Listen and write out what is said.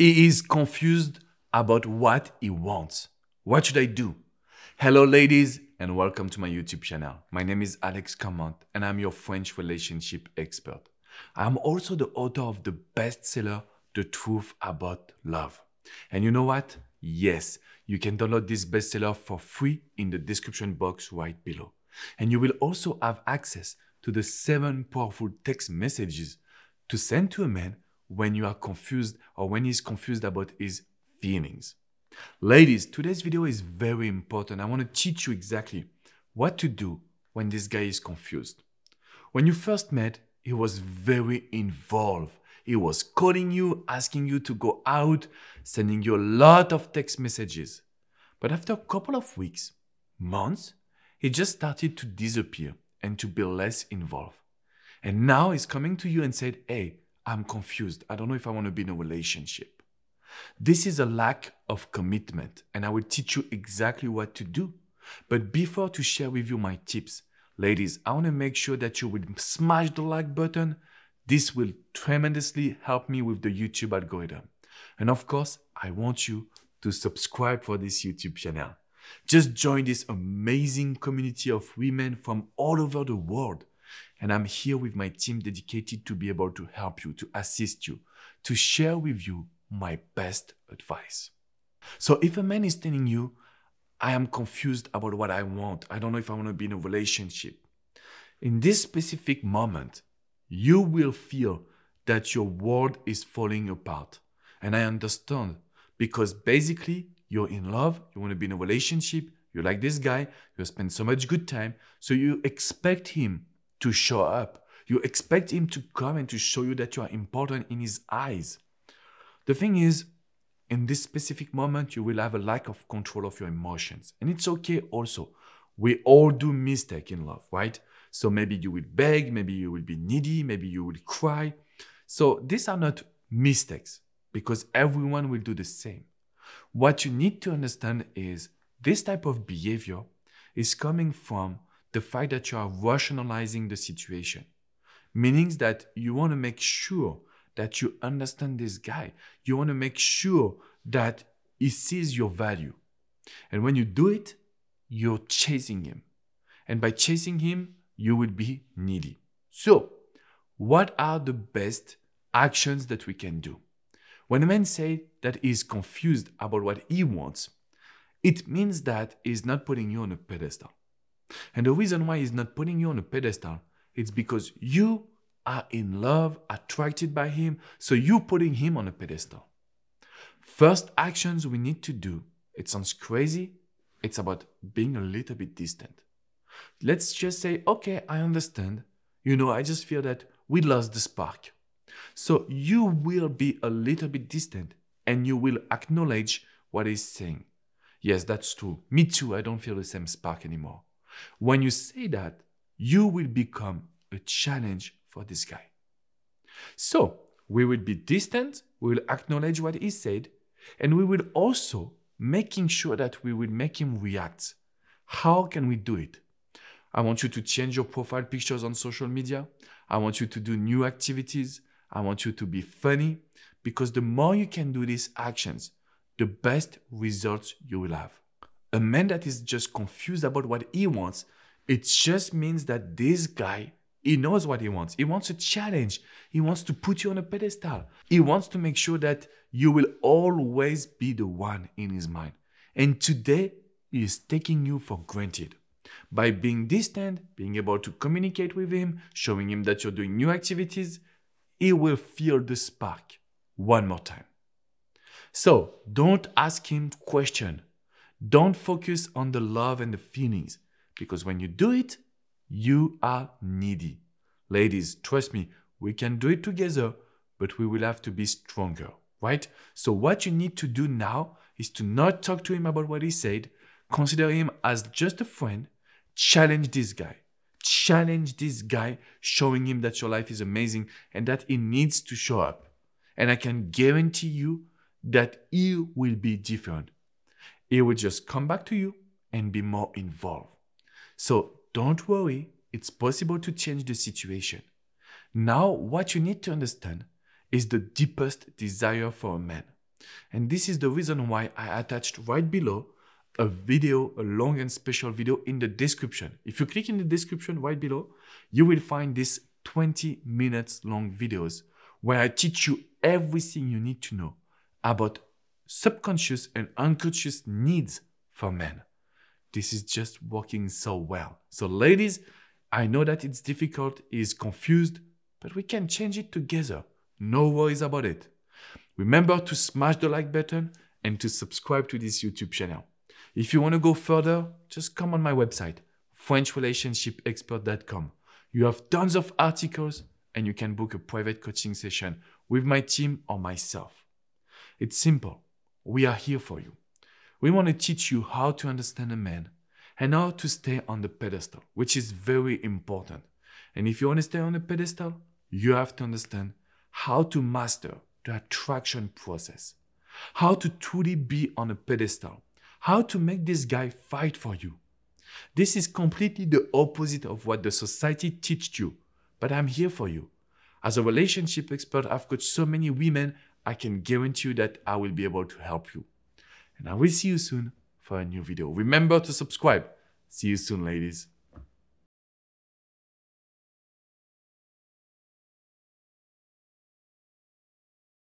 He is confused about what he wants. What should I do? Hello, ladies, and welcome to my YouTube channel. My name is Alex Comment, and I'm your French relationship expert. I'm also the author of the bestseller, The Truth About Love. And you know what? Yes, you can download this bestseller for free in the description box right below. And you will also have access to the seven powerful text messages to send to a man when you are confused or when he's confused about his feelings. Ladies, today's video is very important. I want to teach you exactly what to do when this guy is confused. When you first met, he was very involved. He was calling you, asking you to go out, sending you a lot of text messages. But after a couple of weeks, months, he just started to disappear and to be less involved. And now he's coming to you and said, Hey, I'm confused. I don't know if I want to be in a relationship. This is a lack of commitment, and I will teach you exactly what to do. But before to share with you my tips, ladies, I want to make sure that you will smash the like button. This will tremendously help me with the YouTube algorithm. And of course, I want you to subscribe for this YouTube channel. Just join this amazing community of women from all over the world and I'm here with my team dedicated to be able to help you, to assist you, to share with you my best advice. So if a man is telling you, I am confused about what I want, I don't know if I want to be in a relationship, in this specific moment, you will feel that your world is falling apart. And I understand because basically you're in love, you want to be in a relationship, you like this guy, you spend so much good time, so you expect him to show up. You expect him to come and to show you that you are important in his eyes. The thing is, in this specific moment, you will have a lack of control of your emotions. And it's okay also. We all do mistake in love, right? So maybe you will beg, maybe you will be needy, maybe you will cry. So these are not mistakes because everyone will do the same. What you need to understand is this type of behavior is coming from the fact that you are rationalizing the situation, meaning that you want to make sure that you understand this guy. You want to make sure that he sees your value. And when you do it, you're chasing him. And by chasing him, you will be needy. So, what are the best actions that we can do? When a man says that he's confused about what he wants, it means that he's not putting you on a pedestal. And the reason why he's not putting you on a pedestal, it's because you are in love, attracted by him, so you putting him on a pedestal. First actions we need to do, it sounds crazy, it's about being a little bit distant. Let's just say, okay, I understand. You know, I just feel that we lost the spark. So you will be a little bit distant and you will acknowledge what he's saying. Yes, that's true. Me too, I don't feel the same spark anymore. When you say that, you will become a challenge for this guy. So we will be distant, we will acknowledge what he said, and we will also making sure that we will make him react. How can we do it? I want you to change your profile pictures on social media. I want you to do new activities. I want you to be funny because the more you can do these actions, the best results you will have a man that is just confused about what he wants, it just means that this guy, he knows what he wants. He wants a challenge. He wants to put you on a pedestal. He wants to make sure that you will always be the one in his mind. And today, he is taking you for granted. By being distant, being able to communicate with him, showing him that you're doing new activities, he will feel the spark one more time. So don't ask him questions. Don't focus on the love and the feelings because when you do it, you are needy. Ladies, trust me, we can do it together, but we will have to be stronger, right? So, what you need to do now is to not talk to him about what he said, consider him as just a friend, challenge this guy. Challenge this guy, showing him that your life is amazing and that he needs to show up. And I can guarantee you that he will be different it will just come back to you and be more involved. So don't worry, it's possible to change the situation. Now, what you need to understand is the deepest desire for a man. And this is the reason why I attached right below a video, a long and special video in the description. If you click in the description right below, you will find this 20 minutes long videos where I teach you everything you need to know about subconscious and unconscious needs for men. This is just working so well. So, ladies, I know that it's difficult, it's confused, but we can change it together. No worries about it. Remember to smash the like button and to subscribe to this YouTube channel. If you want to go further, just come on my website, FrenchRelationshipExpert.com. You have tons of articles and you can book a private coaching session with my team or myself. It's simple. We are here for you. We want to teach you how to understand a man and how to stay on the pedestal, which is very important. And if you want to stay on the pedestal, you have to understand how to master the attraction process, how to truly be on a pedestal, how to make this guy fight for you. This is completely the opposite of what the society teaches you, but I'm here for you. As a relationship expert, I've coached so many women I can guarantee you that I will be able to help you. And I will see you soon for a new video. Remember to subscribe. See you soon, ladies.